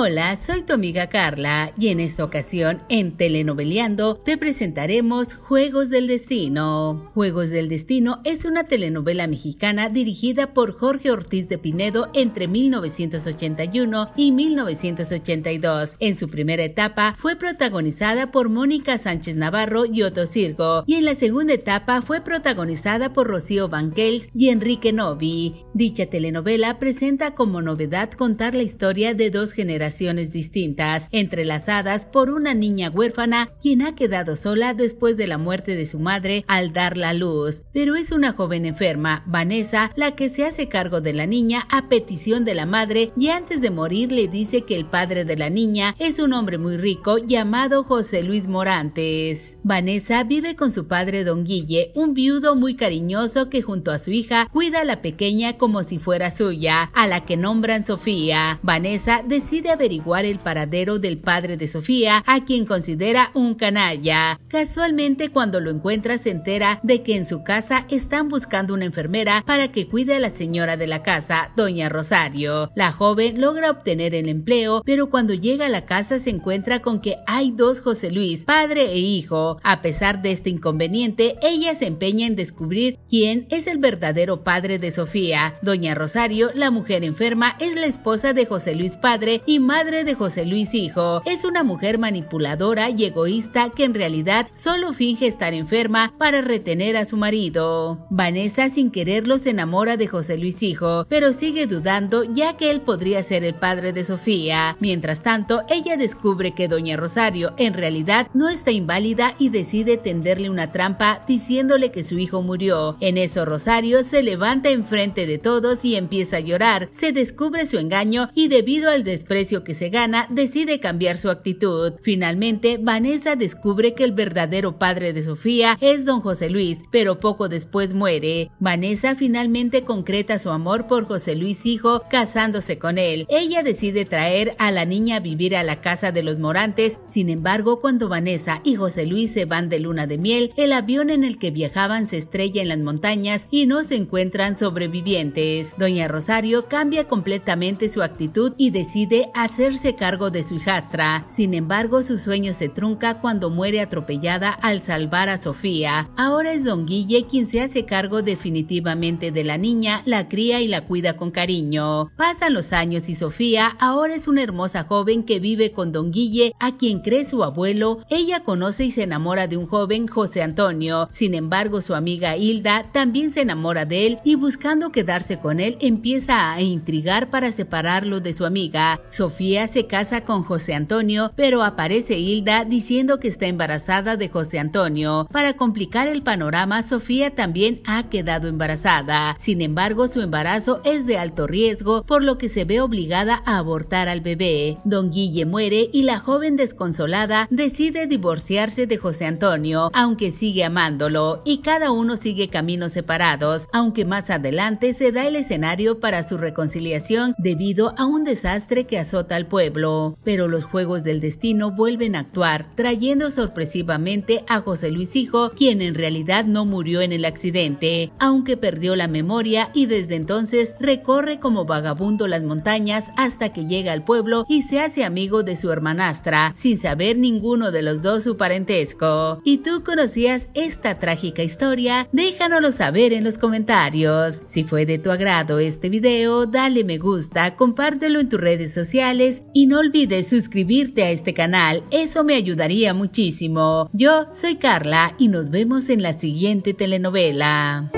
Hola, soy tu amiga Carla y en esta ocasión en Telenoveleando te presentaremos Juegos del Destino. Juegos del Destino es una telenovela mexicana dirigida por Jorge Ortiz de Pinedo entre 1981 y 1982. En su primera etapa fue protagonizada por Mónica Sánchez Navarro y Otto sirgo y en la segunda etapa fue protagonizada por Rocío Banquels y Enrique Novi. Dicha telenovela presenta como novedad contar la historia de dos generaciones distintas, entrelazadas por una niña huérfana quien ha quedado sola después de la muerte de su madre al dar la luz. Pero es una joven enferma, Vanessa, la que se hace cargo de la niña a petición de la madre y antes de morir le dice que el padre de la niña es un hombre muy rico llamado José Luis Morantes. Vanessa vive con su padre Don Guille, un viudo muy cariñoso que junto a su hija cuida a la pequeña como si fuera suya, a la que nombran Sofía. Vanessa decide averiguar el paradero del padre de Sofía, a quien considera un canalla. Casualmente cuando lo encuentra se entera de que en su casa están buscando una enfermera para que cuide a la señora de la casa, doña Rosario. La joven logra obtener el empleo, pero cuando llega a la casa se encuentra con que hay dos José Luis, padre e hijo. A pesar de este inconveniente, ella se empeña en descubrir quién es el verdadero padre de Sofía. Doña Rosario, la mujer enferma, es la esposa de José Luis Padre y madre de José Luis Hijo. Es una mujer manipuladora y egoísta que en realidad solo finge estar enferma para retener a su marido. Vanessa sin quererlo se enamora de José Luis Hijo, pero sigue dudando ya que él podría ser el padre de Sofía. Mientras tanto, ella descubre que Doña Rosario en realidad no está inválida y decide tenderle una trampa diciéndole que su hijo murió. En eso Rosario se levanta enfrente de todos y empieza a llorar. Se descubre su engaño y debido al desprecio que se gana, decide cambiar su actitud. Finalmente, Vanessa descubre que el verdadero padre de Sofía es don José Luis, pero poco después muere. Vanessa finalmente concreta su amor por José Luis hijo, casándose con él. Ella decide traer a la niña a vivir a la casa de los Morantes. Sin embargo, cuando Vanessa y José Luis se van de luna de miel, el avión en el que viajaban se estrella en las montañas y no se encuentran sobrevivientes. Doña Rosario cambia completamente su actitud y decide hacerse cargo de su hijastra. Sin embargo, su sueño se trunca cuando muere atropellada al salvar a Sofía. Ahora es Don Guille quien se hace cargo definitivamente de la niña, la cría y la cuida con cariño. Pasan los años y Sofía ahora es una hermosa joven que vive con Don Guille, a quien cree su abuelo. Ella conoce y se enamora de un joven, José Antonio. Sin embargo, su amiga Hilda también se enamora de él y buscando quedarse con él empieza a intrigar para separarlo de su amiga. Sofía se casa con José Antonio, pero aparece Hilda diciendo que está embarazada de José Antonio. Para complicar el panorama, Sofía también ha quedado embarazada. Sin embargo, su embarazo es de alto riesgo, por lo que se ve obligada a abortar al bebé. Don Guille muere y la joven desconsolada decide divorciarse de José Antonio, aunque sigue amándolo, y cada uno sigue caminos separados, aunque más adelante se da el escenario para su reconciliación debido a un desastre que asoló tal al pueblo, pero los juegos del destino vuelven a actuar, trayendo sorpresivamente a José Luis Hijo, quien en realidad no murió en el accidente, aunque perdió la memoria y desde entonces recorre como vagabundo las montañas hasta que llega al pueblo y se hace amigo de su hermanastra, sin saber ninguno de los dos su parentesco. ¿Y tú conocías esta trágica historia? Déjanoslo saber en los comentarios. Si fue de tu agrado este video, dale me gusta, compártelo en tus redes sociales y no olvides suscribirte a este canal, eso me ayudaría muchísimo. Yo soy Carla y nos vemos en la siguiente telenovela.